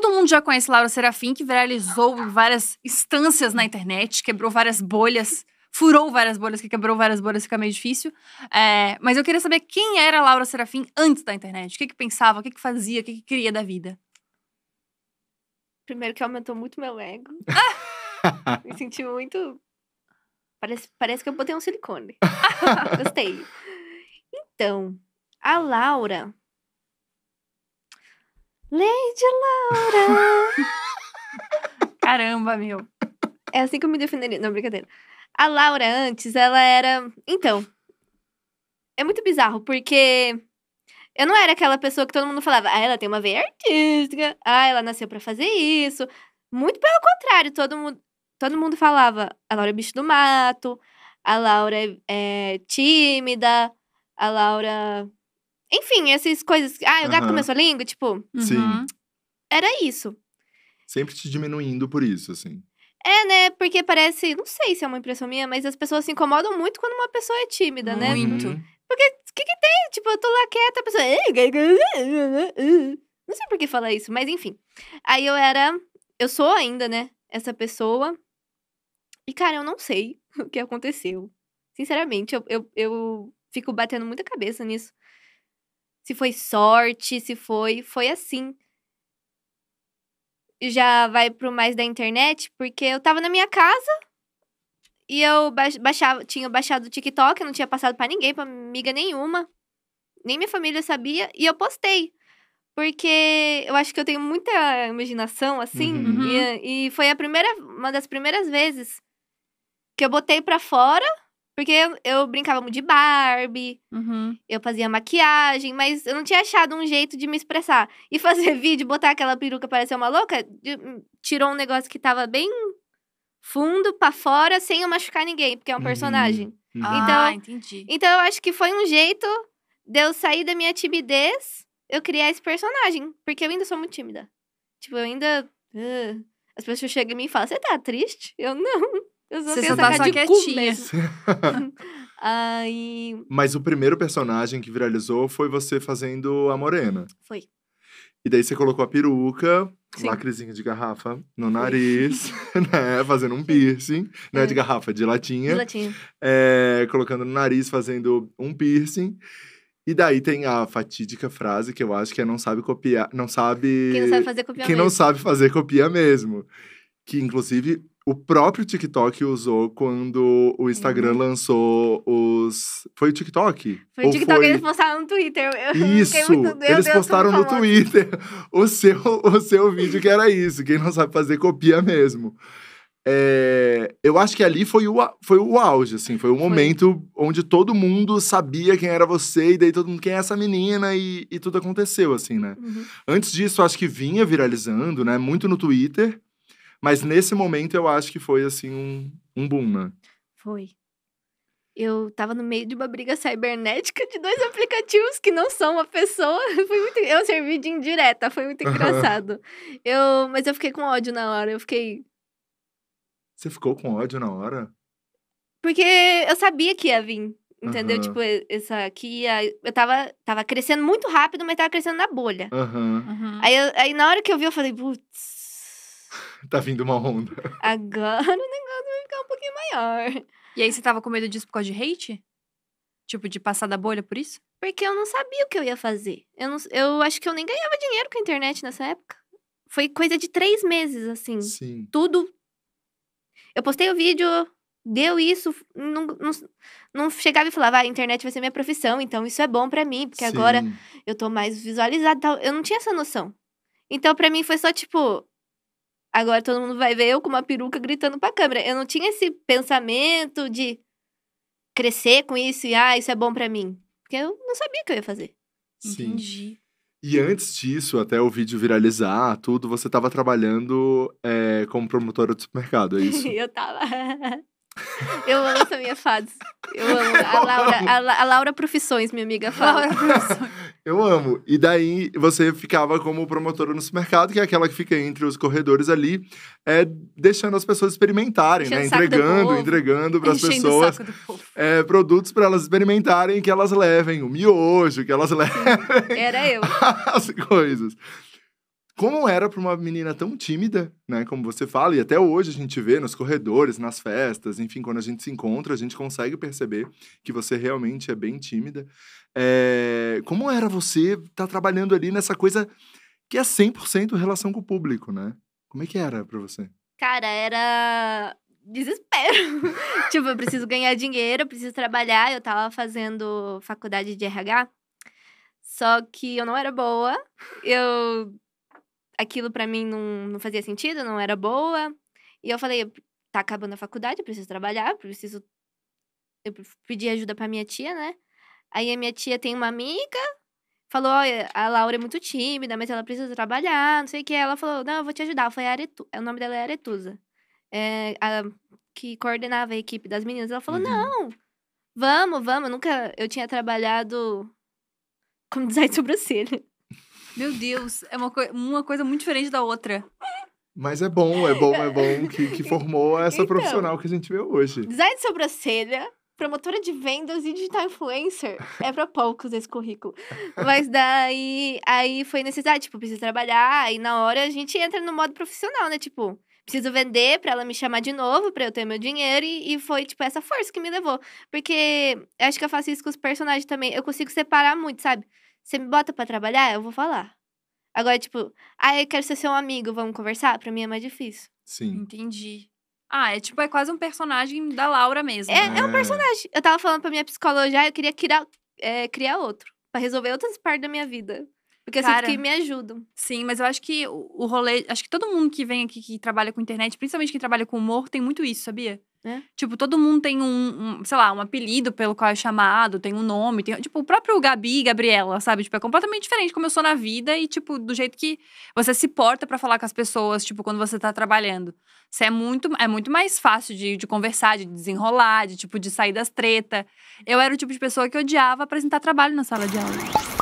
Todo mundo já conhece Laura Serafim, que viralizou em várias instâncias na internet, quebrou várias bolhas, furou várias bolhas, que quebrou várias bolhas fica meio difícil. É, mas eu queria saber quem era Laura Serafim antes da internet. O que, que pensava, o que, que fazia, o que, que queria da vida. Primeiro que aumentou muito meu ego. Me senti muito. Parece, parece que eu botei um silicone. Gostei. Então, a Laura Lady Laura! Caramba, meu. É assim que eu me defenderia. Não, brincadeira. A Laura antes, ela era. Então. É muito bizarro, porque. Eu não era aquela pessoa que todo mundo falava, ah, ela tem uma veia artística, ah, ela nasceu para fazer isso. Muito pelo contrário, todo mundo, todo mundo falava, a Laura é bicho do mato, a Laura é, é tímida, a Laura enfim, essas coisas. Ah, o gato uhum. começou a língua, tipo. Sim. Uhum. Era isso. Sempre te diminuindo por isso, assim. É, né? Porque parece. Não sei se é uma impressão minha, mas as pessoas se incomodam muito quando uma pessoa é tímida, muito. né? Muito. Uhum. Porque o que, que tem? Tipo, eu tô lá quieta, a pessoa. Não sei por que falar isso, mas enfim. Aí eu era. Eu sou ainda, né? Essa pessoa. E, cara, eu não sei o que aconteceu. Sinceramente, eu, eu, eu fico batendo muita cabeça nisso se foi sorte, se foi. Foi assim. Já vai pro mais da internet, porque eu tava na minha casa e eu baixava, tinha baixado o TikTok, não tinha passado para ninguém, pra amiga nenhuma. Nem minha família sabia, e eu postei. Porque eu acho que eu tenho muita imaginação, assim. Uhum. E, e foi a primeira, uma das primeiras vezes que eu botei para fora porque eu, brincava muito de Barbie, uhum. eu fazia maquiagem, mas eu não tinha achado um jeito de me expressar. E fazer vídeo, botar aquela peruca parecer uma louca, hum, tirou um negócio que tava bem fundo para fora sem eu machucar ninguém, porque é um hum, personagem. Uhum. Então, ah, entendi. Então eu acho que foi um jeito de eu sair da minha timidez, eu criar esse personagem, porque eu ainda sou muito tímida. Tipo, eu ainda uh, as pessoas chegam em mim e falam: "Você tá triste?" Eu não. Você só tá só quietinha. Aí... Mas o primeiro personagem que viralizou foi você fazendo a morena. Foi. E daí você colocou a peruca, Sim. lacrezinho de garrafa no nariz, né? Fazendo um piercing, né? É. De garrafa, de latinha. De latinha. É, colocando no nariz, fazendo um piercing. E daí tem a fatídica frase que eu acho que é não sabe copiar, não sabe... Quem não sabe fazer copiar Quem mesmo. não sabe fazer copia mesmo. Que, inclusive, o próprio TikTok usou quando o Instagram uhum. lançou os. Foi o TikTok? Foi o TikTok, foi... eles postaram no Twitter. Eu... isso, muito... eles Deus, postaram no Twitter o seu, o seu vídeo que era isso. Quem não sabe fazer, copia mesmo. É, eu acho que ali foi o, foi o auge, assim, foi o momento foi. onde todo mundo sabia quem era você, e daí todo mundo, quem é essa menina, e, e tudo aconteceu, assim, né? Uhum. Antes disso, acho que vinha viralizando, né? Muito no Twitter. Mas nesse momento eu acho que foi assim um, um boom, né? Foi. Eu tava no meio de uma briga cibernética de dois aplicativos que não são uma pessoa. Foi muito, eu servi de indireta, foi muito engraçado. eu, mas eu fiquei com ódio na hora, eu fiquei Você ficou com ódio na hora? Porque eu sabia que ia vir. Entendeu? Uhum. Tipo, essa aqui. Eu tava, tava crescendo muito rápido, mas tava crescendo na bolha. Uhum. Uhum. Aí, eu, aí na hora que eu vi, eu falei, putz, tá vindo uma onda. Agora o negócio vai ficar um pouquinho maior. E aí você tava com medo disso por causa de hate? Tipo, de passar da bolha por isso? Porque eu não sabia o que eu ia fazer. Eu, não, eu acho que eu nem ganhava dinheiro com a internet nessa época. Foi coisa de três meses, assim. Sim. Tudo. Eu postei o vídeo, deu isso, não, não, não chegava e falava, ah, a internet vai ser minha profissão, então isso é bom para mim, porque Sim. agora eu tô mais visualizada e tal. Eu não tinha essa noção. Então, para mim, foi só tipo, Agora todo mundo vai ver eu com uma peruca gritando pra câmera. Eu não tinha esse pensamento de crescer com isso e, ah, isso é bom para mim. Porque eu não sabia o que eu ia fazer. Sim. Entendi. E antes disso, até o vídeo viralizar, tudo, você estava trabalhando é, como promotora de supermercado, é isso? eu tava. Eu amo essa minha fase. Eu amo. a Laura, A, a, Laura Profissões, minha amiga fala. Laura Profissões. Eu amo. E daí você ficava como promotora no supermercado, que é aquela que fica entre os corredores ali, é, deixando as pessoas experimentarem, né? Enchendo né? Entregando, entregando para as pessoas é, produtos para elas experimentarem, que elas levem o miojo, que elas levem. era eu. as coisas como era para uma menina tão tímida, né? Como você fala, e até hoje a gente vê nos corredores, nas festas, enfim, quando a gente se encontra, a gente consegue perceber que você realmente é bem tímida. É... Como era você tá trabalhando ali nessa coisa que é 100% relação com o público, né? Como é que era para você? Cara, era desespero. tipo, eu preciso ganhar dinheiro, eu preciso trabalhar. Eu tava fazendo faculdade de RH, só que eu não era boa. Eu aquilo para mim não, não fazia sentido, não era boa. E eu falei, tá acabando a faculdade, eu preciso trabalhar, preciso. Eu pedi ajuda para minha tia, né? Aí a minha tia tem uma amiga, falou: olha, a Laura é muito tímida, mas ela precisa trabalhar, não sei o que. Ela falou: não, eu vou te ajudar. Foi a Aretu... o nome dela é Aretusa, é, a... que coordenava a equipe das meninas. Ela falou: uhum. não, vamos, vamos. Eu nunca eu tinha trabalhado como design sobrancelha. Meu Deus, é uma, co uma coisa muito diferente da outra. Mas é bom, é bom, é bom que, que formou essa então, profissional que a gente vê hoje. Design de sobrancelha, promotora de vendas e digital influencer. É para poucos esse currículo. Mas daí aí foi necessidade, tipo, preciso trabalhar, e na hora a gente entra no modo profissional, né? Tipo, preciso vender para ela me chamar de novo, para eu ter meu dinheiro. E, e, foi, tipo, essa força que me levou. Porque acho que eu faço isso com os personagens também. Eu consigo separar muito, sabe? Você me bota para trabalhar, eu vou falar. Agora, tipo, ah, eu quero ser seu amigo, vamos conversar? Pra mim é mais difícil. Sim. Entendi. Ah, é tipo, é quase um personagem da Laura mesmo. É, é um é. personagem. Eu tava falando pra minha psicóloga eu queria criar, é, criar outro. para resolver outras partes da minha vida. Porque Cara, eu sinto que me ajudam. Sim, mas eu acho que o rolê. Acho que todo mundo que vem aqui que trabalha com internet, principalmente quem trabalha com humor, tem muito isso, sabia? Né? Tipo, todo mundo tem um, um, sei lá, um apelido pelo qual é chamado, tem um nome, tem, tipo, o próprio Gabi e Gabriela, sabe? Tipo, é completamente diferente como eu sou na vida e, tipo, do jeito que você se porta para falar com as pessoas, tipo, quando você tá trabalhando. Você é muito, é muito mais fácil de, de conversar, de desenrolar, de, tipo, de sair das treta. Eu era o tipo de pessoa que odiava apresentar trabalho na sala de aula.